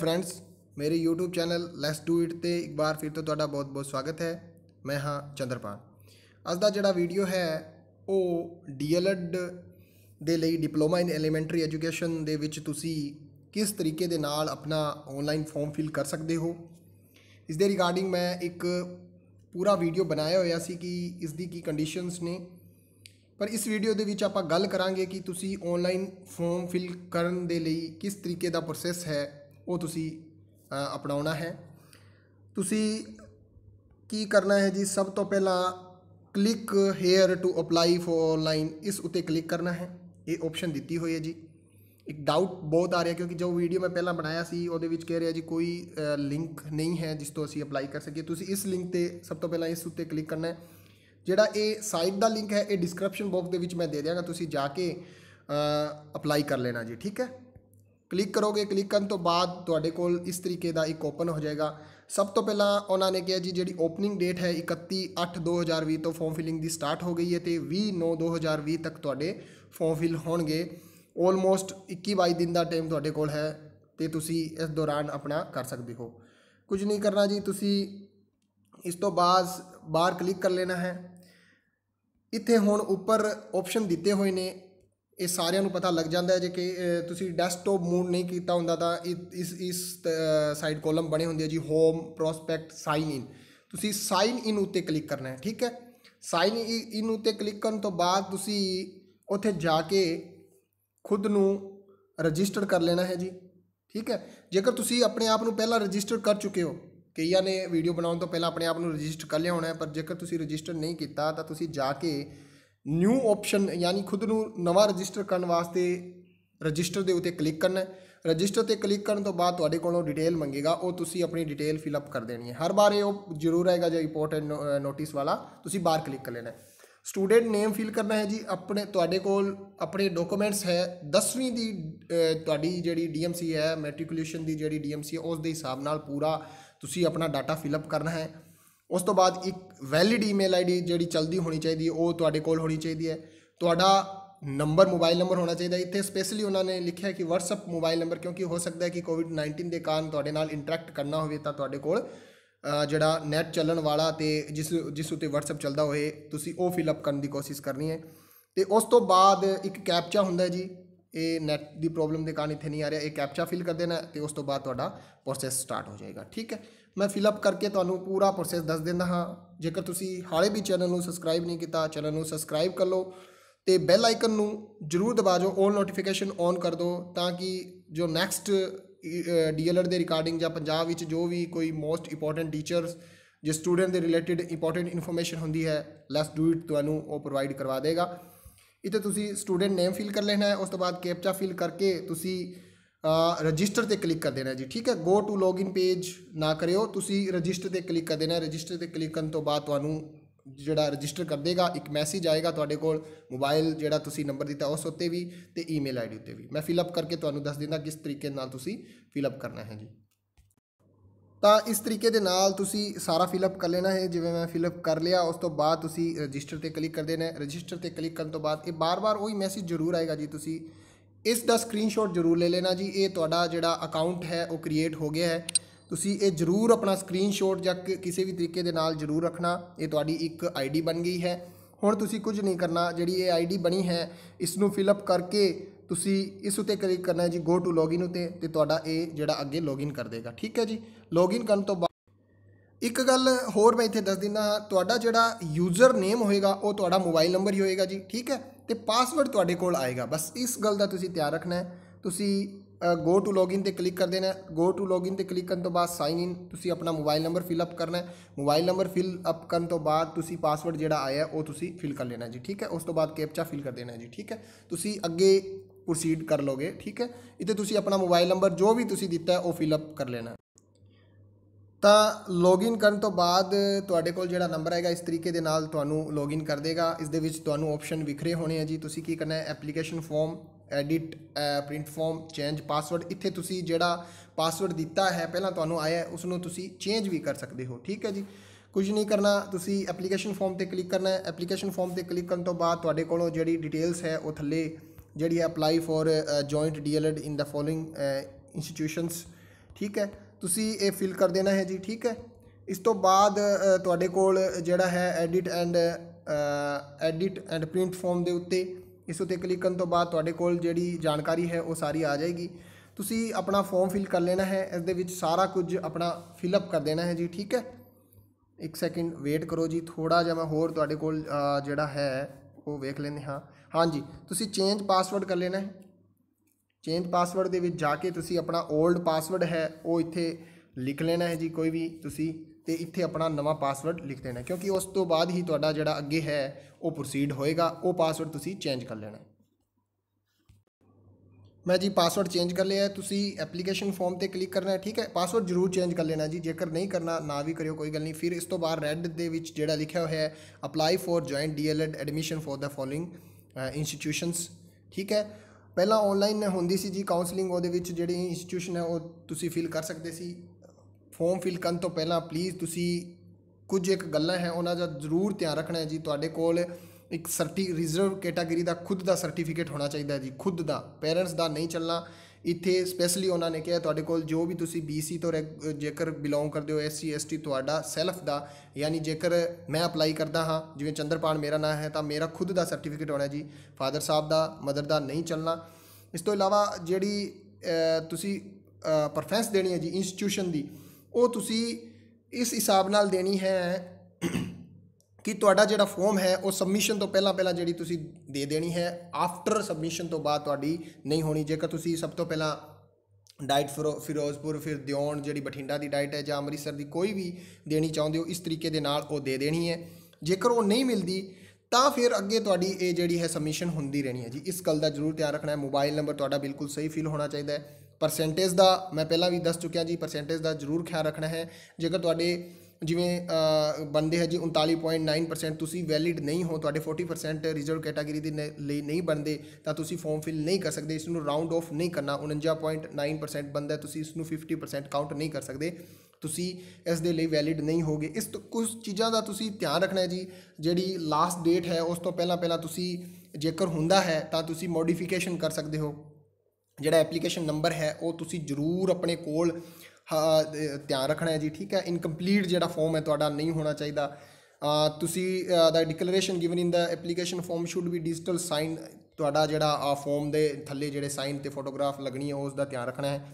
friends ਮੇਰੇ YouTube channel let's do it ਤੇ ਇੱਕ ਵਾਰ ਫਿਰ ਤੋਂ ਤੁਹਾਡਾ ਬਹੁਤ-ਬਹੁਤ ਸਵਾਗਤ ਹੈ ਮੈਂ ਹਾਂ ਚੰਦਰਪਾਲ ਅੱਜ ਦਾ ਜਿਹੜਾ ਵੀਡੀਓ ਹੈ ਉਹ ਡੀਐਲਐਡ ਦੇ ਲਈ ਡਿਪਲੋਮਾ ਇਨ ਐਲੀਮੈਂਟਰੀ ਐਜੂਕੇਸ਼ਨ ਦੇ ਵਿੱਚ ਤੁਸੀਂ ਕਿਸ ਤਰੀਕੇ ਦੇ ਨਾਲ ਆਪਣਾ ਆਨਲਾਈਨ ਫਾਰਮ ਫਿਲ ਕਰ ਸਕਦੇ ਹੋ ਇਸ ਦੇ ਰਿਗਾਰਡਿੰਗ ਮੈਂ ਇੱਕ ਪੂਰਾ ਵੀਡੀਓ ਬਣਾਇਆ ਹੋਇਆ ਸੀ ਕਿ ਇਸ ਦੀ ਕੀ ਕੰਡੀਸ਼ਨਸ ਨੇ ਪਰ ਇਸ ਵੀਡੀਓ ਦੇ ਵਿੱਚ ਆਪਾਂ ਗੱਲ ਕਰਾਂਗੇ ਕਿ ਤੁਸੀਂ ਆਨਲਾਈਨ ਫਾਰਮ ਫਿਲ ਕਰਨ ਦੇ ਲਈ ਕਿਸ ਤਰੀਕੇ ਦਾ ਪ੍ਰੋਸੈਸ ਹੈ ਉਹ ਤੁਸੀਂ ਅਪਣਾਉਣਾ ਹੈ ਤੁਸੀਂ ਕੀ ਕਰਨਾ ਹੈ ਜੀ ਸਭ ਤੋਂ ਪਹਿਲਾਂ click here to apply for online ਇਸ ਉਤੇ ਕਲਿੱਕ ਕਰਨਾ ਹੈ ਇਹ ਆਪਸ਼ਨ ਦਿੱਤੀ ਹੋਈ ਹੈ ਜੀ ਇੱਕ ਡਾਊਟ ਬਹੁਤ ਆ ਰਿਹਾ ਕਿਉਂਕਿ ਜੋ ਵੀਡੀਓ ਮੈਂ ਪਹਿਲਾਂ ਬਣਾਇਆ ਸੀ ਉਹਦੇ ਵਿੱਚ ਕਹਿ ਰਿਹਾ ਜੀ ਕੋਈ ਲਿੰਕ ਨਹੀਂ ਹੈ ਜਿਸ ਤੋਂ ਅਸੀਂ ਅਪਲਾਈ ਕਰ ਸਕੀਏ ਤੁਸੀਂ ਇਸ ਲਿੰਕ ਤੇ ਸਭ ਤੋਂ ਪਹਿਲਾਂ ਇਸ ਉੱਤੇ ਕਲਿੱਕ ਕਰਨਾ ਹੈ ਜਿਹੜਾ ਇਹ ਸਾਈਟ ਦਾ ਲਿੰਕ ਹੈ ਇਹ ਡਿਸਕ੍ਰਿਪਸ਼ਨ ਬਾਕਸ ਦੇ ਵਿੱਚ ਮੈਂ ਦੇ ਦਿਆਂਗਾ ਤੁਸੀਂ ਜਾ ਕੇ ਅਪਲਾਈ ਕਰ ਲੈਣਾ ਜੀ ਠੀਕ ਹੈ ਕਲਿੱਕ ਕਰੋਗੇ ਕਲਿੱਕ ਕਰਨ ਤੋਂ ਬਾਅਦ ਤੁਹਾਡੇ ਕੋਲ ਇਸ ਤਰੀਕੇ ਦਾ ਇੱਕ ਓਪਨ ਹੋ ਜਾਏਗਾ ਸਭ ਤੋਂ ਪਹਿਲਾਂ ਉਹਨਾਂ ਨੇ ਕਿਹਾ ਜੀ ਜਿਹੜੀ ਓਪਨਿੰਗ ਡੇਟ ਹੈ 31 8 2020 ਤੋਂ ਫਾਰਮ ਫਿਲਿੰਗ ਦੀ ਸਟਾਰਟ ਹੋ ਗਈ ਹੈ ਤੇ 20 9 2020 ਤੱਕ ਤੁਹਾਡੇ ਫਾਰਮ ਫਿਲ ਹੋਣਗੇ ਆਲਮੋਸਟ 21 22 ਦਿਨ ਦਾ ਟਾਈਮ ਤੁਹਾਡੇ ਕੋਲ ਹੈ ਤੇ ਤੁਸੀਂ ਇਸ ਦੌਰਾਨ ਆਪਣਾ ਕਰ ਸਕਦੇ ਹੋ ਕੁਝ ਨਹੀਂ ਕਰਨਾ ਜੀ ਤੁਸੀਂ ਇਸ ਤੋਂ ਬਾਅਦ ਬਾਹਰ ਕਲਿੱਕ ਕਰ ਲੈਣਾ ਹੈ ਇੱਥੇ ਹੁਣ ਉੱਪਰ ਆਪਸ਼ਨ ਦਿੱਤੇ ਹੋਏ ਨੇ ਇਹ ਸਾਰਿਆਂ ਨੂੰ ਪਤਾ ਲੱਗ ਜਾਂਦਾ ਹੈ ਜੇ ਕਿ ਤੁਸੀਂ ਡੈਸਕਟਾਪ ਮੋਡ ਨਹੀਂ ਕੀਤਾ ਹੁੰਦਾ ਤਾਂ ਇਸ ਇਸ ਸਾਈਡ ਕਾਲਮ ਬਣੇ ਹੁੰਦੇ ਜੀ ਹੋਮ ਪ੍ਰੋਸਪੈਕਟ ਸਾਈਨ ਇਨ ਤੁਸੀਂ ਸਾਈਨ ਇਨ ਉੱਤੇ ਕਲਿੱਕ ਕਰਨਾ ਹੈ ਠੀਕ ਹੈ ਸਾਈਨ ਇਨ ਉੱਤੇ ਕਲਿੱਕ ਕਰਨ ਤੋਂ ਬਾਅਦ ਤੁਸੀਂ ਉੱਥੇ ਜਾ ਕੇ ਖੁਦ ਨੂੰ ਰਜਿਸਟਰ ਕਰ ਲੈਣਾ ਹੈ ਜੀ ਠੀਕ ਹੈ ਜੇਕਰ ਤੁਸੀਂ ਆਪਣੇ ਆਪ ਨੂੰ ਪਹਿਲਾਂ ਰਜਿਸਟਰ ਕਰ ਚੁੱਕੇ ਹੋ ਕਈਆਂ ਨੇ ਵੀਡੀਓ ਬਣਾਉਣ ਤੋਂ ਪਹਿਲਾਂ ਆਪਣੇ ਆਪ ਨੂੰ ਰਜਿਸਟਰ ਕਰ ਲਿਆ ਹੋਣਾ ਪਰ ਜੇਕਰ ਤੁਸੀਂ ਰਜਿਸਟਰ ਨਹੀਂ ਕੀਤਾ ਤਾਂ ਤੁਸੀਂ ਜਾ ਕੇ ਨਿਊ ਆਪਸ਼ਨ ਯਾਨੀ ਖੁਦ ਨੂੰ ਨਵਾਂ ਰਜਿਸਟਰ ਕਰਨ ਵਾਸਤੇ ਰਜਿਸਟਰ ਦੇ ਉੱਤੇ ਕਲਿੱਕ ਕਰਨਾ ਹੈ ਰਜਿਸਟਰ ਤੇ ਕਲਿੱਕ ਕਰਨ ਤੋਂ ਬਾਅਦ ਤੁਹਾਡੇ ਕੋਲੋਂ ਡਿਟੇਲ ਮੰਗੇਗਾ ਉਹ ਤੁਸੀਂ ਆਪਣੀ ਡਿਟੇਲ ਫਿਲ ਅਪ ਕਰ ਦੇਣੀ ਹੈ ਹਰ ਵਾਰ ਇਹ ਉਹ ਜ਼ਰੂਰ ਆਏਗਾ ਜੇ ਇੰਪੋਰਟੈਂਟ ਨੋਟਿਸ ਵਾਲਾ ਤੁਸੀਂ ਬਾਹਰ ਕਲਿੱਕ ਕਰ ਲੈਣਾ ਸਟੂਡੈਂਟ ਨੇਮ ਫਿਲ ਕਰਨਾ ਹੈ ਜੀ ਆਪਣੇ ਤੁਹਾਡੇ ਕੋਲ ਆਪਣੇ ਡਾਕੂਮੈਂਟਸ ਹੈ 10ਵੀਂ ਦੀ ਤੁਹਾਡੀ ਜਿਹੜੀ ਡੀਐਮਸੀ ਹੈ ਮੈਟ੍ਰਿਕੂਲੇਸ਼ਨ ਦੀ ਜਿਹੜੀ ਡੀਐਮਸੀ ਹੈ ਉਸ ਦੇ ਹਿਸਾਬ ਨਾਲ ਪੂਰਾ ਤੁਸੀਂ ਆਪਣਾ ਡਾਟਾ ਫਿਲ ਅਪ ਕਰਨਾ ਹੈ ਉਸ ਤੋਂ ਬਾਅਦ ਇੱਕ ਵੈਲਿਡ ਈਮੇਲ ਆਈਡੀ ਜਿਹੜੀ ਚਲਦੀ ਹੋਣੀ ਚਾਹੀਦੀ ਹੈ ਉਹ ਤੁਹਾਡੇ ਕੋਲ ਹੋਣੀ ਚਾਹੀਦੀ ਹੈ ਤੁਹਾਡਾ ਨੰਬਰ ਮੋਬਾਈਲ ਨੰਬਰ ਹੋਣਾ ਚਾਹੀਦਾ ਇੱਥੇ ਸਪੈਸ਼ਲੀ ਉਹਨਾਂ ਨੇ ਲਿਖਿਆ ਕਿ WhatsApp ਮੋਬਾਈਲ ਨੰਬਰ ਕਿਉਂਕਿ ਹੋ ਸਕਦਾ ਹੈ ਕਿ ਕੋਵਿਡ-19 ਦੇ ਕਾਰਨ ਤੁਹਾਡੇ ਨਾਲ ਇੰਟਰੈਕਟ ਕਰਨਾ ਹੋਵੇ ਤਾਂ ਤੁਹਾਡੇ ਕੋਲ ਜਿਹੜਾ ਨੈਟ ਚੱਲਣ ਵਾਲਾ ਤੇ ਜਿਸ ਜਿਸ ਉਤੇ WhatsApp ਚੱਲਦਾ ਹੋਵੇ ਤੁਸੀਂ ਉਹ ਫਿਲ ਅਪ ਕਰਨ ਦੀ ਕੋਸ਼ਿਸ਼ ਕਰਨੀ ਹੈ ਤੇ ਉਸ ਤੋਂ ਬਾਅਦ ਇੱਕ ਕੈਪਚਾ ਹੁੰਦਾ ਜੀ ਇਹ ਨੈਟ ਦੀ ਪ੍ਰੋਬਲਮ ਦੇ ਕਾਰਨ ਇੱਥੇ ਨਹੀਂ ਆ ਰਿਹਾ ਇਹ ਕੈਪਚਾ ਫਿਲ ਕਰ ਦੇਣਾ ਤੇ ਉਸ ਤੋਂ ਬਾਅਦ ਤੁਹਾਡਾ ਪ੍ਰੋਸੈਸ ਸਟਾਰਟ ਹੋ ਜਾਏਗਾ ਠੀਕ ਹੈ ਮੈਂ ਫਿਲ ਅਪ ਕਰਕੇ ਤੁਹਾਨੂੰ ਪੂਰਾ ਪ੍ਰੋਸੈਸ ਦੱਸ ਦਿੰਦਾ ਹਾਂ ਜੇਕਰ ਤੁਸੀਂ ਹਾਲੇ ਵੀ ਚੈਨਲ ਨੂੰ ਸਬਸਕ੍ਰਾਈਬ ਨਹੀਂ ਕੀਤਾ ਚੈਨਲ ਨੂੰ ਸਬਸਕ੍ਰਾਈਬ ਕਰ ਲਓ ਤੇ ਬੈਲ ਆਈਕਨ ਨੂੰ ਜਰੂਰ ਦਬਾ ਜੋ 올 ਨੋਟੀਫਿਕੇਸ਼ਨ ਔਨ ਕਰ ਦਿਓ ਤਾਂ ਕਿ ਜੋ ਨੈਕਸਟ ਡੀਐਲਆਰ ਦੇ ਰਿਕਾਰਡਿੰਗ ਜਾਂ ਪੰਜਾਬ ਵਿੱਚ ਜੋ ਵੀ ਕੋਈ ਮੋਸਟ ਇੰਪੋਰਟੈਂਟ ਟੀਚਰਸ ਜੇ ਸਟੂਡੈਂਟ ਦੇ ਰਿਲੇਟਿਡ ਇੰਪੋਰਟੈਂਟ ਇਨਫੋਰਮੇਸ਼ਨ ਹੁੰਦੀ ਹੈ ਲੈਟਸ ਡੂ ਇਟ ਤੁਹਾਨੂੰ ਉਹ ਪ੍ਰੋਵਾਈਡ ਕਰਵਾ ਦੇਗਾ ਇਤੇ ਤੁਸੀਂ ਸਟੂਡੈਂਟ ਨੇਮ ਫਿਲ ਕਰ ਲੈਣਾ ਹੈ ਉਸ ਤੋਂ ਬਾਅਦ ਕੈਪਚਾ ਫਿਲ ਕਰਕੇ ਤੁਸੀਂ ਰਜਿਸਟਰ ਤੇ ਕਲਿੱਕ ਕਰ ਦੇਣਾ ਜੀ ਠੀਕ ਹੈ ਗੋ ਟੂ ਲੌਗਇਨ ਪੇਜ ਨਾ ਕਰਿਓ ਤੁਸੀਂ ਰਜਿਸਟਰ ਤੇ ਕਲਿੱਕ ਕਰ ਦੇਣਾ ਰਜਿਸਟਰ ਤੇ ਕਲਿੱਕ ਕਰਨ ਤੋਂ ਬਾਅਦ ਤੁਹਾਨੂੰ ਜਿਹੜਾ ਰਜਿਸਟਰ ਕਰ ਦੇਗਾ ਇੱਕ ਮੈਸੇਜ ਆਏਗਾ ਤੁਹਾਡੇ ਕੋਲ ਮੋਬਾਈਲ ਜਿਹੜਾ ਤੁਸੀਂ ਨੰਬਰ ਦਿੱਤਾ ਉਸ ਉੱਤੇ ਵੀ ਤੇ ਈਮੇਲ ਆਈਡੀ ਉੱਤੇ ਵੀ ਮੈਂ ਫਿਲ ਅਪ ਕਰਕੇ ਤੁਹਾਨੂੰ ਦੱਸ ਦਿੰਦਾ ਕਿਸ ਤਰੀਕੇ ਨਾਲ ਤੁਸੀਂ ਫਿਲ ਅਪ ਕਰਨਾ ਹੈ ਜੀ ਤਾਂ ਇਸ ਤਰੀਕੇ ਦੇ ਨਾਲ ਤੁਸੀਂ ਸਾਰਾ ਫਿਲ ਅਪ ਕਰ ਲੈਣਾ ਹੈ ਜਿਵੇਂ ਮੈਂ ਫਿਲ ਅਪ ਕਰ ਲਿਆ ਉਸ ਤੋਂ ਬਾਅਦ ਤੁਸੀਂ ਰਜਿਸਟਰ ਤੇ ਕਲਿੱਕ ਕਰ ਦੇਣਾ ਹੈ ਰਜਿਸਟਰ ਤੇ ਕਲਿੱਕ ਕਰਨ ਤੋਂ ਬਾਅਦ ਇਹ ਬਾਰ-ਬਾਰ ਉਹੀ ਮੈਸੇਜ ਜ਼ਰੂਰ ਆਏਗਾ ਜੀ ਤੁਸੀਂ ਇਸ ਦਾ ਸਕਰੀਨਸ਼ਾਟ ਜ਼ਰੂਰ ਲੈ ਲੈਣਾ ਜੀ ਇਹ ਤੁਹਾਡਾ ਜਿਹੜਾ ਅਕਾਊਂਟ ਹੈ ਉਹ ਕ੍ਰੀਏਟ ਹੋ ਗਿਆ ਹੈ ਤੁਸੀਂ ਇਹ ਜ਼ਰੂਰ ਆਪਣਾ ਸਕਰੀਨਸ਼ਾਟ ਜਾਂ ਕਿਸੇ ਵੀ ਤਰੀਕੇ ਦੇ ਨਾਲ ਜ਼ਰੂਰ ਰੱਖਣਾ ਇਹ ਤੁਹਾਡੀ ਇੱਕ ਆਈਡੀ ਬਣ ਗਈ ਹੈ ਹੁਣ ਤੁਸੀਂ ਕੁਝ ਨਹੀਂ ਕਰਨਾ ਜਿਹੜੀ ਇਹ ਆਈਡੀ ਬਣੀ ਹੈ ਇਸ ਨੂੰ ਫਿਲ ਅਪ ਕਰਕੇ ਤੁਸੀਂ ਇਸ ਉਤੇ ਕਲਿੱਕ ਕਰਨਾ ਹੈ ਜੀ ਗੋ ਟੂ ਲੌਗਇਨ ਉਤੇ ਤੇ ਤੁਹਾਡਾ ਇਹ ਜਿਹੜਾ ਅੱਗੇ ਲੌਗਇਨ ਕਰ ਦੇਗਾ ਠੀਕ ਹੈ ਜੀ ਲੌਗਇਨ ਕਰਨ ਤੋਂ ਬਾਅਦ ਇੱਕ ਗੱਲ ਹੋਰ ਮੈਂ ਇੱਥੇ ਦੱਸ ਦਿੰਦਾ ਤੁਹਾਡਾ ਜਿਹੜਾ ਯੂਜ਼ਰ ਨੇਮ ਹੋਏਗਾ ਉਹ ਤੁਹਾਡਾ ਮੋਬਾਈਲ ਨੰਬਰ ਹੀ ਹੋਏਗਾ ਜੀ ਠੀਕ ਹੈ ਤੇ ਪਾਸਵਰਡ ਤੁਹਾਡੇ ਕੋਲ ਆਏਗਾ ਬਸ ਇਸ ਗੱਲ ਦਾ ਤੁਸੀਂ ਧਿਆਨ ਰੱਖਣਾ ਹੈ ਤੁਸੀਂ ਗੋ ਟੂ ਲੌਗਇਨ ਤੇ ਕਲਿੱਕ ਕਰ ਦੇਣਾ ਗੋ ਟੂ ਲੌਗਇਨ ਤੇ ਕਲਿੱਕ ਕਰਨ ਤੋਂ ਬਾਅਦ ਸਾਈਨ ਇਨ ਤੁਸੀਂ ਆਪਣਾ ਮੋਬਾਈਲ ਨੰਬਰ ਫਿਲ ਅਪ ਕਰਨਾ ਹੈ ਮੋਬਾਈਲ ਨੰਬਰ ਫਿਲ ਅਪ ਕਰਨ ਤੋਂ ਬਾਅਦ ਤੁਸੀਂ ਪਾਸਵਰਡ ਜਿਹੜਾ ਆਇਆ ਉਹ ਤੁਸੀਂ ਫਿਲ ਕਰ ਲੈਣਾ ਜੀ ਠੀਕ ਹੈ ਉਸ ਤੋਂ ਬਾਅਦ ਕੈਪਚਾ ਫਿਲ ਕਰ ਦੇਣਾ ਜੀ ਠੀਕ ਹੈ ਤੁਸੀਂ ਅੱਗੇ ਪ੍ਰੋਸੀਡ ਕਰ ਲੋਗੇ ਠੀਕ ਹੈ ਇਤੇ ਤੁਸੀਂ ਆਪਣਾ ਮੋਬਾਈਲ ਨੰਬਰ ਜੋ ਵੀ ਤੁਸੀਂ ਦਿੱਤਾ ਉਹ ਫਿਲ ਅਪ ਕਰ ਲੈਣਾ ਤਾਂ ਲੌਗਇਨ ਕਰਨ ਤੋਂ ਬਾਅਦ ਤੁਹਾਡੇ ਕੋਲ ਜਿਹੜਾ ਨੰਬਰ ਆਏਗਾ ਇਸ ਤਰੀਕੇ ਦੇ ਨਾਲ ਤੁਹਾਨੂੰ ਲੌਗਇਨ ਕਰ ਦੇਗਾ ਇਸ ਦੇ ਵਿੱਚ ਤੁਹਾਨੂੰ ਆਪਸ਼ਨ ਵਿਖਰੇ ਹੋਣੇ ਆ ਜੀ ਤੁਸੀਂ ਕੀ ਕਰਨਾ ਹੈ application form edit print form change password ਇੱਥੇ ਤੁਸੀਂ ਜਿਹੜਾ ਪਾਸਵਰਡ ਦਿੱਤਾ ਹੈ ਪਹਿਲਾਂ ਤੁਹਾਨੂੰ ਆਇਆ ਉਸ ਨੂੰ ਤੁਸੀਂ ਚੇਂਜ ਵੀ ਕਰ ਸਕਦੇ ਹੋ ਠੀਕ ਹੈ ਜੀ ਕੁਝ ਨਹੀਂ ਕਰਨਾ ਤੁਸੀਂ ਐਪਲੀਕੇਸ਼ਨ ਫਾਰਮ ਤੇ ਕਲਿੱਕ ਕਰਨਾ ਹੈ ਐਪਲੀਕੇਸ਼ਨ ਫਾਰਮ ਤੇ ਕਲਿੱਕ ਕਰਨ ਤੋਂ ਬਾਅਦ ਤੁਹਾਡੇ ਕੋਲੋਂ ਜਿਹੜੀ ਡਿਟੇਲਸ ਹੈ ਉਹ ਥੱਲੇ ਜਿਹੜੀ ਹੈ apply for joint DElEd in the following institutions ਠੀਕ ਹੈ ਤੁਸੀਂ ਇਹ ਫਿਲ ਕਰ ਦੇਣਾ ਹੈ ਜੀ ਠੀਕ ਹੈ ਇਸ ਤੋਂ ਬਾਅਦ ਤੁਹਾਡੇ ਕੋਲ ਜਿਹੜਾ ਹੈ edit and edit and print form ਦੇ ਉੱਤੇ ਇਸ ਉੱਤੇ ਕਲਿੱਕ ਕਰਨ ਤੋਂ ਬਾਅਦ ਤੁਹਾਡੇ ਕੋਲ ਜਿਹੜੀ ਜਾਣਕਾਰੀ ਹੈ ਉਹ ਸਾਰੀ ਆ ਜਾਏਗੀ ਤੁਸੀਂ ਆਪਣਾ ਫਾਰਮ ਫਿਲ ਕਰ ਲੈਣਾ ਹੈ ਇਸ ਦੇ ਵਿੱਚ ਸਾਰਾ ਕੁਝ ਆਪਣਾ ਫਿਲ ਅਪ ਕਰ ਦੇਣਾ ਹੈ ਜੀ ਠੀਕ ਹੈ ਇੱਕ ਸੈਕਿੰਡ ਵੇਟ ਕਰੋ ਜੀ ਥੋੜਾ ਜਿਹਾ ਮੈਂ ਹੋਰ ਤੁਹਾਡੇ ਕੋਲ ਜਿਹੜਾ ਹੈ ਉਹ ਵੇਖ ਲੈਂਦੇ ਹਾਂ ਹਾਂਜੀ ਤੁਸੀਂ ਚੇਂਜ ਪਾਸਵਰਡ ਕਰ ਲੈਣਾ ਹੈ ਚੇਂਜ ਪਾਸਵਰਡ ਦੇ ਵਿੱਚ ਜਾ ਕੇ ਤੁਸੀਂ ਆਪਣਾ 올ਡ ਪਾਸਵਰਡ ਹੈ ਉਹ ਇੱਥੇ ਲਿਖ ਲੈਣਾ ਹੈ ਜੀ ਕੋਈ ਵੀ ਤੁਸੀਂ ਤੇ ਇੱਥੇ ਆਪਣਾ ਨਵਾਂ ਪਾਸਵਰਡ ਲਿਖ ਦੇਣਾ ਕਿਉਂਕਿ ਉਸ ਤੋਂ ਬਾਅਦ ਹੀ ਤੁਹਾਡਾ ਜਿਹੜਾ ਅੱਗੇ ਹੈ ਉਹ ਪ੍ਰੋਸੀਡ ਹੋਏਗਾ ਉਹ ਪਾਸਵਰਡ ਤੁਸੀਂ ਚੇਂਜ ਕਰ ਲੈਣਾ ਮੈਂ ਜੀ ਪਾਸਵਰਡ ਚੇਂਜ ਕਰ ਲਿਆ ਤੁਸੀਂ ਐਪਲੀਕੇਸ਼ਨ ਫਾਰਮ ਤੇ ਕਲਿੱਕ ਕਰਨਾ ਹੈ ਠੀਕ ਹੈ ਪਾਸਵਰਡ ਜ਼ਰੂਰ ਚੇਂਜ ਕਰ ਲੈਣਾ ਜੀ ਜੇਕਰ ਨਹੀਂ ਕਰਨਾ ਨਾ ਵੀ ਕਰਿਓ ਕੋਈ ਗੱਲ ਨਹੀਂ ਫਿਰ ਇਸ ਤੋਂ ਬਾਅਦ ਰੈੱਡ ਦੇ ਵਿੱਚ ਜਿਹੜਾ ਲਿਖਿਆ ਹੋਇਆ ਹੈ apply for joint DElEd admission for the following institutions ਠੀਕ ਹੈ ਪਹਿਲਾਂ ਆਨਲਾਈਨ ਹੁੰਦੀ ਸੀ ਜੀ ਕਾਉਂਸਲਿੰਗ ਉਹਦੇ ਵਿੱਚ ਜਿਹੜੀ ਇੰਸਟੀਟਿਊਸ਼ਨ ਹੈ ਉਹ ਤੁਸੀਂ ਫਿਲ ਕਰ ਸਕਦੇ ਸੀ ਫਾਰਮ ਫਿਲ ਕਰਨ ਤੋਂ ਪਹਿਲਾਂ ਪਲੀਜ਼ ਤੁਸੀਂ ਕੁਝ ਇੱਕ ਗੱਲਾਂ ਹੈ ਉਹਨਾਂ ਦਾ ਜ਼ਰੂਰ ਧਿਆਨ ਰੱਖਣਾ ਹੈ ਜੀ ਤੁਹਾਡੇ ਕੋਲ ਇੱਕ ਸਰਟੀ ਰਿਜ਼ਰਵ ਕੈਟਾਗਰੀ ਦਾ ਖੁਦ ਦਾ ਸਰਟੀਫਿਕੇਟ ਹੋਣਾ ਚਾਹੀਦਾ ਹੈ ਜੀ ਖੁਦ ਦਾ ਪੇਰੈਂਟਸ ਦਾ ਨਹੀਂ ਚੱਲਣਾ ਇੱਥੇ ਸਪੈਸ਼ਲੀ ਉਹਨਾਂ ਨੇ ਕਿਹਾ ਤੁਹਾਡੇ ਕੋਲ ਜੋ ਵੀ ਤੁਸੀਂ BC ਤੋਂ ਜੇਕਰ ਬਿਲੋਂਗ ਕਰਦੇ ਹੋ SC ST ਤੁਹਾਡਾ ਸੈਲਫ ਦਾ ਯਾਨੀ ਜੇਕਰ ਮੈਂ ਅਪਲਾਈ ਕਰਦਾ ਹਾਂ ਜਿਵੇਂ ਚੰਦਰਪਾਨ ਮੇਰਾ ਨਾਮ ਹੈ ਤਾਂ ਮੇਰਾ ਖੁਦ ਦਾ ਸਰਟੀਫਿਕੇਟ ਹੋਣਾ ਜੀ ਫਾਦਰ ਸਾਹਿਬ ਦਾ ਮਦਰ ਦਾ ਨਹੀਂ ਚੱਲਣਾ ਇਸ ਤੋਂ ਇਲਾਵਾ ਜਿਹੜੀ ਤੁਸੀਂ ਪ੍ਰੋਫੈਸ ਦੇਣੀ ਹੈ ਜੀ ਇੰਸਟੀਟਿਊਸ਼ਨ ਦੀ ਉਹ ਤੁਸੀਂ ਇਸ ਹਿਸਾਬ ਨਾਲ ਦੇਣੀ ਹੈ ਕਿ ਤੁਹਾਡਾ ਜਿਹੜਾ ਫਾਰਮ ਹੈ ਉਹ ਸਬਮਿਸ਼ਨ ਤੋਂ ਪਹਿਲਾਂ ਪਹਿਲਾਂ ਜਿਹੜੀ ਤੁਸੀਂ ਦੇ ਦੇਣੀ ਹੈ ਆਫਟਰ ਸਬਮਿਸ਼ਨ ਤੋਂ ਬਾਅਦ ਤੁਹਾਡੀ ਨਹੀਂ ਹੋਣੀ ਜੇਕਰ ਤੁਸੀਂ ਸਭ ਤੋਂ ਪਹਿਲਾਂ ਡਾਈਟ ਫਿਰੋਜ਼ਪੁਰ ਫਿਰ ਦਿਉਣ ਜਿਹੜੀ ਬਠਿੰਡਾ ਦੀ ਡਾਈਟ ਹੈ ਜਾਂ ਅੰਮ੍ਰਿਤਸਰ ਦੀ ਕੋਈ ਵੀ ਦੇਣੀ ਚਾਹੁੰਦੇ ਹੋ ਇਸ ਤਰੀਕੇ ਦੇ ਨਾਲ ਉਹ ਦੇ ਦੇਣੀ ਹੈ ਜੇਕਰ ਉਹ ਨਹੀਂ ਮਿਲਦੀ ਤਾਂ ਫਿਰ ਅੱਗੇ ਤੁਹਾਡੀ ਇਹ ਜਿਹੜੀ ਹੈ ਸਬਮਿਸ਼ਨ ਹੁੰਦੀ ਰਹਿਣੀ ਹੈ ਜੀ ਇਸ ਗੱਲ ਦਾ ਜ਼ਰੂਰ ਧਿਆਨ ਰੱਖਣਾ ਹੈ ਮੋਬਾਈਲ ਨੰਬਰ ਤੁਹਾਡਾ ਬਿਲਕੁਲ ਸਹੀ ਫਿਲ ਹੋਣਾ ਚਾਹੀਦਾ ਹੈ ਪਰਸੈਂਟੇਜ ਦਾ ਮੈਂ ਪਹਿਲਾਂ ਵੀ ਦੱਸ ਚੁੱਕਿਆ ਜੀ ਪਰਸੈਂਟੇਜ ਦਾ ਜ਼ਰੂਰ ਖਿਆਲ ਰੱਖਣਾ ਹੈ ਜੇਕਰ ਤੁਹਾਡੇ ਜਿਵੇਂ ਬੰਦੇ ਹੈ ਜੀ 39.9% ਤੁਸੀਂ ਵੈਲਿਡ ਨਹੀਂ ਹੋ ਤੁਹਾਡੇ 40% ਰਿਜ਼ਰਵ ਕੈਟਾਗਰੀ ਦੇ ਲਈ ਨਹੀਂ ਬਣਦੇ ਤਾਂ ਤੁਸੀਂ ਫਾਰਮ ਫਿਲ ਨਹੀਂ ਕਰ ਸਕਦੇ ਇਸ ਨੂੰ ਰਾਉਂਡ ਆਫ ਨਹੀਂ ਕਰਨਾ 49.9% ਬੰਦਾ ਤੁਸੀਂ ਇਸ ਨੂੰ 50% ਕਾਊਂਟ ਨਹੀਂ ਕਰ ਸਕਦੇ ਤੁਸੀਂ ਇਸ ਦੇ ਲਈ ਵੈਲਿਡ ਨਹੀਂ ਹੋਗੇ ਇਸ ਤੋਂ ਕੁਝ ਚੀਜ਼ਾਂ ਦਾ ਤੁਸੀਂ ਧਿਆਨ ਰੱਖਣਾ ਹੈ ਜੀ ਜਿਹੜੀ ਲਾਸਟ ਡੇਟ ਹੈ ਉਸ ਤੋਂ ਪਹਿਲਾਂ ਪਹਿਲਾਂ ਤੁਸੀਂ ਜੇਕਰ ਹੁੰਦਾ ਹੈ ਤਾਂ ਤੁਸੀਂ ਮੋਡੀਫਿਕੇਸ਼ਨ ਕਰ ਸਕਦੇ ਹੋ ਜਿਹੜਾ ਐਪਲੀਕੇਸ਼ਨ ਨੰਬਰ ਹੈ ਉਹ ਤੁਸੀਂ ਜ਼ਰੂਰ ਆਪਣੇ ਕੋਲ ਧਿਆਨ ਰੱਖਣਾ ਹੈ ਜੀ ਠੀਕ ਹੈ ਇਨਕੰਪਲੀਟ ਜਿਹੜਾ ਫਾਰਮ ਹੈ ਤੁਹਾਡਾ ਨਹੀਂ ਹੋਣਾ ਚਾਹੀਦਾ ਤੁਸੀਂ the declaration given in the application form should be digital sign ਤੁਹਾਡਾ ਜਿਹੜਾ ਆ ਫਾਰਮ ਦੇ ਥੱਲੇ ਜਿਹੜੇ ਸਾਈਨ ਤੇ ਫੋਟੋਗ੍ਰਾਫ ਲੱਗਣੀ ਹੈ ਉਸ ਦਾ ਧਿਆਨ ਰੱਖਣਾ ਹੈ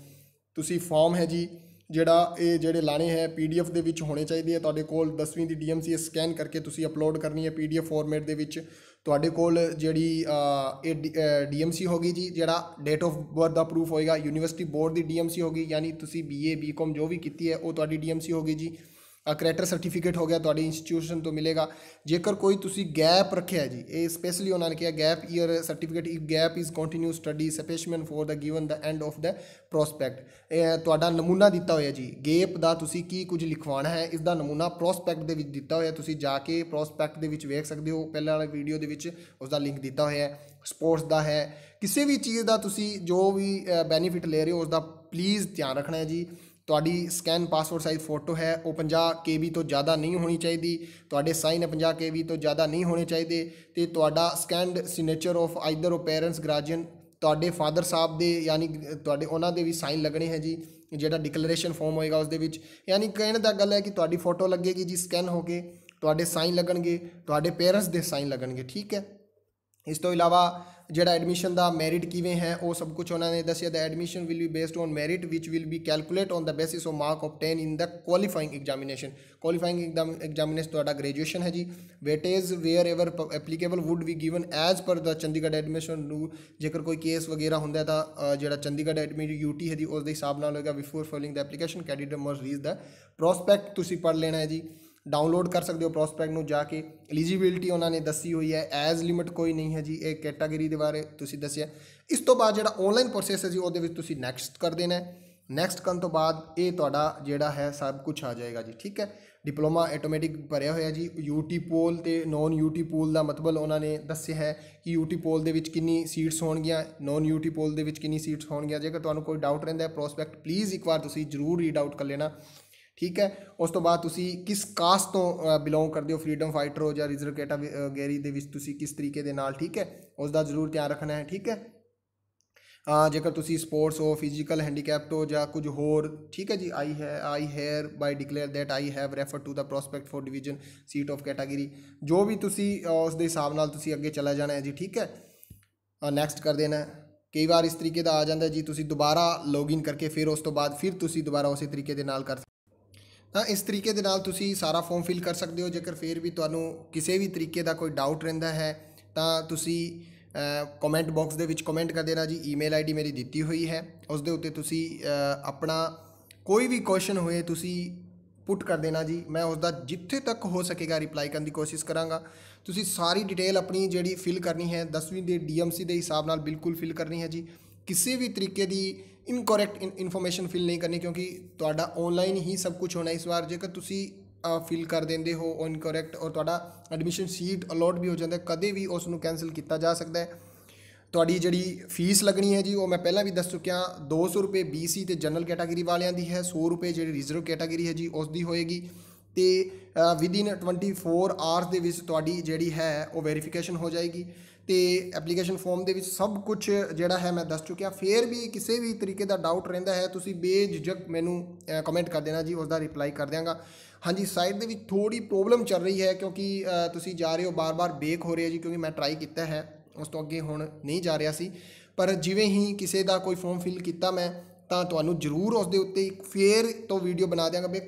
ਤੁਸੀਂ ਫਾਰਮ ਹੈ ਜੀ ਜਿਹੜਾ ਇਹ ਜਿਹੜੇ ਲਾਣੇ ਹੈ ਪੀਡੀਐਫ ਦੇ ਵਿੱਚ ਹੋਣੇ ਚਾਹੀਦੇ ਆ ਤੁਹਾਡੇ ਕੋਲ 10ਵੀਂ ਦੀ ਡੀਐਮਸੀ ਸਕੈਨ ਕਰਕੇ ਤੁਸੀਂ ਅਪਲੋਡ ਕਰਨੀ ਹੈ ਪੀਡੀਐਫ ਫਾਰਮੈਟ ਦੇ ਵਿੱਚ ਤੁਹਾਡੇ ਕੋਲ ਜਿਹੜੀ ਡੀਐਮਸੀ ਹੋਗੀ ਜੀ ਜਿਹੜਾ ਡੇਟ ਆਫ ਬਰਥ ਦਾ ਪ੍ਰੂਫ ਹੋਏਗਾ ਯੂਨੀਵਰਸਿਟੀ ਬੋਰਡ ਦੀ ਡੀਐਮਸੀ ਹੋਗੀ ਯਾਨੀ ਤੁਸੀਂ ਬੀਏ ਬੀਕਮ ਜੋ ਵੀ ਕੀਤੀ ਹੈ ਉਹ ਤੁਹਾਡੀ ਡੀਐਮਸੀ ਹੋਗੀ ਜੀ ਕਰੈਕਟਰ ਸਰਟੀਫਿਕੇਟ ਹੋ ਗਿਆ ਤੁਹਾਡੀ ਇੰਸਟੀਟਿਊਸ਼ਨ ਤੋਂ ਮਿਲੇਗਾ ਜੇਕਰ ਕੋਈ ਤੁਸੀਂ ਗੈਪ ਰੱਖਿਆ ਜੀ ਇਹ ਸਪੈਸ਼ਲੀ ਉਹਨਾਂ ਨੇ ਕਿਹਾ gap year certificate if gap is continue study specimen for the given the end of the prospect ਇਹ ਤੁਹਾਡਾ ਨਮੂਨਾ ਦਿੱਤਾ ਹੋਇਆ ਜੀ ਗੈਪ ਦਾ ਤੁਸੀਂ ਕੀ ਕੁਝ ਲਿਖਵਾਣਾ ਹੈ ਇਸ ਦਾ ਨਮੂਨਾ ਪ੍ਰੋਸਪੈਕਟ ਦੇ ਵਿੱਚ ਦਿੱਤਾ ਹੋਇਆ ਤੁਸੀਂ ਜਾ ਕੇ ਪ੍ਰੋਸਪੈਕਟ ਦੇ ਵਿੱਚ ਵੇਖ ਸਕਦੇ ਹੋ ਪਹਿਲਾਂ ਵਾਲੇ ਵੀਡੀਓ ਦੇ ਵਿੱਚ ਉਸ ਦਾ ਲਿੰਕ ਦਿੱਤਾ ਹੋਇਆ ਹੈ ਸਪੋਰਟਸ ਦਾ ਹੈ ਕਿਸੇ ਵੀ ਚੀਜ਼ ਦਾ ਤੁਸੀਂ ਜੋ ਵੀ ਬੈਨੀਫਿਟ ਲੈ ਰਹੇ ਹੋ ਉਸ ਦਾ ਪਲੀਜ਼ ਧਿਆਨ ਰੱਖਣਾ ਹੈ ਜੀ ਤੁਹਾਡੀ ਸਕੈਨ ਪਾਸਪੋਰਟ ਸਾਈਜ਼ ਫੋਟੋ ਹੈ ਉਹ 50 KB ਤੋਂ ਜ਼ਿਆਦਾ ਨਹੀਂ ਹੋਣੀ ਚਾਹੀਦੀ ਤੁਹਾਡੇ ਸਾਈਨ 50 KB ਤੋਂ ਜ਼ਿਆਦਾ ਨਹੀਂ ਹੋਣੇ ਚਾਹੀਦੇ ਤੇ ਤੁਹਾਡਾ ਸਕੈਨਡ ਸਿਗਨੇਚਰ ਆਫ ਆਈਦਰ ਉਹ ਪੇਰੈਂਟਸ ਗਾਰਡੀਅਨ ਤੁਹਾਡੇ ਫਾਦਰ ਸਾਹਿਬ ਦੇ ਯਾਨੀ ਤੁਹਾਡੇ ਉਹਨਾਂ ਦੇ ਵੀ ਸਾਈਨ ਲੱਗਣੇ ਹੈ ਜੀ ਜਿਹੜਾ ਡਿਕਲੇਰੇਸ਼ਨ ਫਾਰਮ ਹੋਏਗਾ ਉਸ ਦੇ ਵਿੱਚ ਯਾਨੀ ਕਹਿਣ ਦਾ ਗੱਲ ਹੈ ਕਿ ਤੁਹਾਡੀ ਫੋਟੋ ਲੱਗੇਗੀ ਜੀ ਸਕੈਨ ਹੋ ਕੇ ਤੁਹਾਡੇ ਸਾਈਨ ਲੱਗਣਗੇ ਤੁਹਾਡੇ ਪੇਰੈਂਟਸ ਦੇ ਸਾਈਨ ਲੱਗਣਗੇ ਠੀਕ ਹੈ ਇਸ ਤੋਂ ਇਲਾਵਾ ਜਿਹੜਾ ਐਡਮਿਸ਼ਨ ਦਾ ਮੈਰਿਟ ਕਿਵੇਂ ਹੈ ਉਹ ਸਭ ਕੁਝ ਉਹਨਾਂ ਨੇ ਦੱਸਿਆ the admission will be based on merit which will be calculate on the basis of mark obtain in the qualifying examination qualifying examination ਤੁਹਾਡਾ ਗ੍ਰੈਜੂਏਸ਼ਨ ਹੈ ਜੀ weightage wherever applicable would be given as per the Chandigarh admission rule ਜੇਕਰ ਕੋਈ case ਵਗੈਰਾ ਹੁੰਦਾ ਤਾਂ ਜਿਹੜਾ Chandigarh admit UT ਹੈ ਜੀ ਉਸ ਦੇ ਹਿਸਾਬ ਨਾਲ ਹੋਏਗਾ before filing the application candidate must reach the prospect ਤੁਸੀਂ ਪੜ ਲੈਣਾ ਹੈ ਜੀ ਡਾਊਨਲੋਡ ਕਰ ਸਕਦੇ ਹੋ ਪ੍ਰੋਸਪੈਕਟ ਨੂੰ ਜਾ ਕੇ ਐਲੀਜੀਬਿਲਟੀ ਉਹਨਾਂ ਨੇ ਦੱਸੀ ਹੋਈ ਹੈ ਐਜ਼ ਲਿਮਿਟ ਕੋਈ ਨਹੀਂ ਹੈ ਜੀ ਇਹ ਕੈਟਾਗਰੀ ਦੇ ਬਾਰੇ ਤੁਸੀਂ ਦੱਸਿਆ ਇਸ ਤੋਂ ਬਾਅਦ ਜਿਹੜਾ ਆਨਲਾਈਨ ਪ੍ਰੋਸੈਸ ਹੈ ਜੀ ਉਹਦੇ ਵਿੱਚ ਤੁਸੀਂ ਨੈਕਸਟ ਕਰ ਦੇਣਾ ਨੈਕਸਟ ਕਰਨ ਤੋਂ ਬਾਅਦ ਇਹ ਤੁਹਾਡਾ ਜਿਹੜਾ ਹੈ ਸਭ ਕੁਝ ਆ ਜਾਏਗਾ ਜੀ ਠੀਕ ਹੈ ਡਿਪਲੋਮਾ ਆਟੋਮੈਟਿਕ ਭਰਿਆ ਹੋਇਆ ਜੀ ਯੂਟੀ ਪੋਲ ਤੇ ਨੋਨ ਯੂਟੀ ਪੋਲ ਦਾ ਮਤਲਬ ਉਹਨਾਂ ਨੇ ਦੱਸਿਆ ਹੈ ਕਿ ਯੂਟੀ ਪੋਲ ਦੇ ਵਿੱਚ ਕਿੰਨੀ ਸੀਟਸ ਹੋਣਗੀਆਂ ਨੋਨ ਯੂਟੀ ਪੋਲ ਦੇ ਵਿੱਚ ਕਿੰਨੀ ਸੀਟਸ ਹੋਣਗੀਆਂ ਜੇਕਰ ਤੁਹਾਨੂੰ ਕੋਈ ਡਾਊਟ ਰਹਿੰਦਾ ਹੈ ਪ੍ਰੋਸਪੈਕਟ ਪਲੀਜ਼ ਇੱਕ ਵਾਰ ਤੁਸੀਂ ਜ਼ਰੂਰ ਰੀਡ ਆਊਟ ਕਰ ਲੈਣਾ ਠੀਕ ਹੈ ਉਸ ਤੋਂ ਬਾਅਦ ਤੁਸੀਂ ਕਿਸ ਕਾਸਟ ਤੋਂ ਬਿਲੋਂਗ ਕਰਦੇ ਹੋ ਫਰੀडम ਫਾਈਟਰ ਹੋ ਜਾਂ ਰਿਜ਼ਰਵ ਕੈਟਾ ਗੈਰੀ ਦੇ ਵਿੱਚ ਤੁਸੀਂ ਕਿਸ ਤਰੀਕੇ ਦੇ ਨਾਲ ਠੀਕ ਹੈ ਉਸ ਦਾ ਜ਼ਰੂਰ ਧਿਆਨ ਰੱਖਣਾ ਹੈ ਠੀਕ ਹੈ ਜੇਕਰ ਤੁਸੀਂ ਸਪੋਰਟਸ ਹੋ ਫਿਜ਼ੀਕਲ ਹੈਂਡੀਕੈਪਟ ਹੋ ਜਾਂ ਕੁਝ ਹੋਰ ਠੀਕ ਹੈ ਜੀ ਆਈ ਹੈ I hereby declare that I have refer to the prospect for division seat of category ਜੋ ਵੀ ਤੁਸੀਂ ਉਸ ਦੇ ਹਿਸਾਬ ਨਾਲ ਤੁਸੀਂ ਅੱਗੇ ਚਲਾ ਜਾਣਾ ਹੈ ਜੀ ਠੀਕ ਹੈ ਨੈਕਸਟ ਕਰ ਦੇਣਾ ਕਈ ਵਾਰ ਇਸ ਤਰੀਕੇ ਦਾ ਆ ਜਾਂਦਾ ਜੀ ਤੁਸੀਂ ਦੁਬਾਰਾ ਲੌਗਇਨ ਕਰਕੇ ਫਿਰ ਉਸ ਤੋਂ ਬਾਅਦ ਫਿਰ ਤੁਸੀਂ ਦੁਬਾਰਾ ਉਸੇ ਤਰੀਕੇ ਦੇ ਨਾਲ ਕਰ ਤਾਂ ਇਸ ਤਰੀਕੇ ਦੇ ਨਾਲ ਤੁਸੀਂ ਸਾਰਾ ਫਾਰਮ ਫਿਲ ਕਰ ਸਕਦੇ ਹੋ ਜੇਕਰ ਫੇਰ ਵੀ ਤੁਹਾਨੂੰ ਕਿਸੇ ਵੀ ਤਰੀਕੇ ਦਾ ਕੋਈ ਡਾਊਟ ਰਹਿੰਦਾ ਹੈ ਤਾਂ ਤੁਸੀਂ ਕਮੈਂਟ ਬਾਕਸ ਦੇ ਵਿੱਚ ਕਮੈਂਟ ਕਰ ਦੇਣਾ ਜੀ ਈਮੇਲ ਆਈਡੀ ਮੇਰੀ ਦਿੱਤੀ ਹੋਈ ਹੈ ਉਸ ਦੇ ਉੱਤੇ ਤੁਸੀਂ ਆਪਣਾ ਕੋਈ ਵੀ ਕੁਐਸਚਨ ਹੋਏ ਤੁਸੀਂ ਪੁੱਟ ਕਰ ਦੇਣਾ ਜੀ ਮੈਂ ਉਸ ਦਾ ਜਿੱਥੇ ਤੱਕ ਹੋ ਸਕੇਗਾ ਰਿਪਲਾਈ ਕਰਨ ਦੀ ਕੋਸ਼ਿਸ਼ ਕਰਾਂਗਾ ਤੁਸੀਂ ਸਾਰੀ ਡਿਟੇਲ ਆਪਣੀ ਜਿਹੜੀ ਫਿਲ ਕਰਨੀ ਹੈ 10ਵੀਂ ਦੇ ਡੀਐਮਸੀ ਦੇ ਹਿਸਾਬ ਨਾਲ ਬਿਲਕੁਲ ਫਿਲ ਕਰਨੀ ਹੈ ਜੀ ਕਿਸੇ ਵੀ ਤਰੀਕੇ ਦੀ ਇਨਕੋਰੈਕਟ ਇਨਫੋਰਮੇਸ਼ਨ ਫਿਲ ਨਹੀਂ ਕਰਨੀ ਕਿਉਂਕਿ ਤੁਹਾਡਾ ਆਨਲਾਈਨ ਹੀ ਸਭ ਕੁਝ ਹੋਣਾ ਇਸ ਵਾਰ ਜੇਕਰ ਤੁਸੀਂ ਫਿਲ ਕਰ ਦਿੰਦੇ ਹੋ ਇਨਕੋਰੈਕਟ ਔਰ ਤੁਹਾਡਾ ਐਡਮਿਸ਼ਨ ਸੀਟ ਅਲੋਟ ਵੀ ਹੋ ਜਾਂਦਾ ਕਦੇ ਵੀ ਉਸ ਨੂੰ ਕੈਨਸਲ ਕੀਤਾ ਜਾ ਸਕਦਾ ਹੈ ਤੁਹਾਡੀ ਜਿਹੜੀ ਫੀਸ ਲੱਗਣੀ ਹੈ ਜੀ ਉਹ ਮੈਂ ਪਹਿਲਾਂ ਵੀ ਦੱਸ ਚੁੱਕਿਆ 200 ਰੁਪਏ BC ਤੇ ਜਨਰਲ ਕੈਟਾਗਰੀ ਵਾਲਿਆਂ ਦੀ ਹੈ 100 ਰੁਪਏ ਜਿਹੜੀ ਰਿਜ਼ਰਵ ਕੈਟਾਗਰੀ ਹੈ ਜੀ ਉਸ ਦੀ ਹੋਏਗੀ ਤੇ ਵਿਦ ਇਨ 24 ਆਵਰਸ ਦੇ ਵਿੱਚ ਤੁਹਾਡੀ ਜਿਹੜੀ ਹੈ ਉਹ ਵੈਰੀਫਿਕੇਸ਼ਨ ਹੋ ਜਾਏਗੀ ਤੇ ਐਪਲੀਕੇਸ਼ਨ ਫਾਰਮ ਦੇ ਵਿੱਚ ਸਭ ਕੁਝ ਜਿਹੜਾ ਹੈ ਮੈਂ ਦੱਸ ਚੁੱਕਿਆ ਫੇਰ ਵੀ ਕਿਸੇ ਵੀ ਤਰੀਕੇ ਦਾ ਡਾਊਟ ਰਹਿੰਦਾ ਹੈ ਤੁਸੀਂ ਬੇਝਿਜਕ ਮੈਨੂੰ ਕਮੈਂਟ ਕਰ ਦੇਣਾ ਜੀ ਉਸ ਦਾ ਰਿਪਲਾਈ ਕਰ ਦਿਆਂਗਾ ਹਾਂਜੀ ਸਾਈਟ ਦੇ ਵਿੱਚ ਥੋੜੀ ਪ੍ਰੋਬਲਮ ਚੱਲ ਰਹੀ ਹੈ ਕਿਉਂਕਿ ਤੁਸੀਂ ਜਾ ਰਹੇ ਹੋ ਬਾਰ-ਬਾਰ ਬੇਕ ਹੋ ਰਿਹਾ ਜੀ ਕਿਉਂਕਿ ਮੈਂ ਟਰਾਈ ਕੀਤਾ ਹੈ ਉਸ ਤੋਂ ਅੱਗੇ ਹੁਣ ਨਹੀਂ ਜਾ ਰਿਹਾ ਸੀ ਪਰ ਜਿਵੇਂ ਹੀ ਕਿਸੇ ਦਾ ਕੋਈ ਫਾਰਮ ਫਿਲ ਕੀਤਾ ਮੈਂ ਤਾਂ ਤੁਹਾਨੂੰ ਜ਼ਰੂਰ ਉਸ ਦੇ ਉੱਤੇ ਇੱਕ ਫੇਰ ਤੋਂ ਵੀਡੀਓ ਬਣਾ ਦਿਆਂਗਾ ਬਈ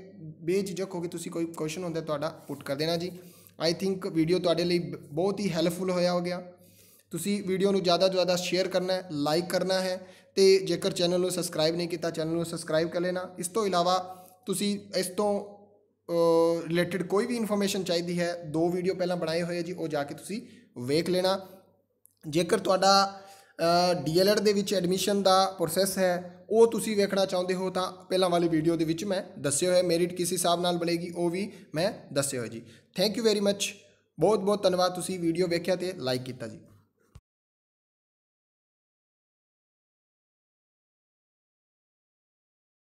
ਬੇਝਿਜਕ ਹੋ ਕੇ ਤੁਸੀਂ ਕੋਈ ਕੁਐਸਚਨ ਹੁੰਦਾ ਤੁਹਾਡਾ ਪੁੱਟ ਕਰ ਦੇਣਾ ਜੀ ਆਈ ਥਿੰਕ ਵੀਡੀਓ ਤੁਹਾਡੇ ਲਈ ਬਹੁਤ ਹੀ ਹੈਲਪਫੁਲ ਹੋਇਆ ਹੋ ਗਿਆ ਤੁਸੀਂ ਵੀਡੀਓ ਨੂੰ ਜ਼ਿਆਦਾ ਤੋਂ ਜ਼ਿਆਦਾ ਸ਼ੇਅਰ ਕਰਨਾ ਹੈ ਲਾਈਕ ਕਰਨਾ ਹੈ ਤੇ ਜੇਕਰ ਚੈਨਲ ਨੂੰ ਸਬਸਕ੍ਰਾਈਬ ਨਹੀਂ ਕੀਤਾ ਚੈਨਲ ਨੂੰ ਸਬਸਕ੍ਰਾਈਬ ਕਰ ਲੈਣਾ ਇਸ ਤੋਂ ਇਲਾਵਾ ਤੁਸੀਂ ਇਸ ਤੋਂ ਰਿਲੇਟਡ ਕੋਈ ਵੀ ਇਨਫੋਰਮੇਸ਼ਨ ਚਾਹੀਦੀ ਹੈ ਦੋ ਵੀਡੀਓ ਪਹਿਲਾਂ ਬਣਾਏ ਹੋਏ ਜੀ ਉਹ ਜਾ ਕੇ ਤੁਸੀਂ ਵੇਖ ਲੈਣਾ ਜੇਕਰ ਤੁਹਾਡਾ ਡੀਐਲਐਡ ਦੇ ਵਿੱਚ ਐਡਮਿਸ਼ਨ ਦਾ ਪ੍ਰੋਸੈਸ ਹੈ ਉਹ ਤੁਸੀਂ ਵੇਖਣਾ ਚਾਹੁੰਦੇ ਹੋ ਤਾਂ ਪਹਿਲਾਂ ਵਾਲੀ ਵੀਡੀਓ ਦੇ ਵਿੱਚ ਮੈਂ ਦੱਸਿਆ ਹੋਇਆ ਮੈਰਿਟ ਕਿਸ ਹਿਸਾਬ ਨਾਲ ਬਣੇਗੀ ਉਹ ਵੀ ਮੈਂ ਦੱਸਿਆ ਹੋਇਆ ਜੀ ਥੈਂਕ ਯੂ ਵੈਰੀ ਮੱਚ ਬਹੁਤ ਬਹੁਤ ਧੰਨਵਾਦ ਤੁਸੀਂ ਵੀਡੀਓ ਵੇਖਿਆ ਤੇ ਲਾਈਕ ਕੀਤਾ ਜੀ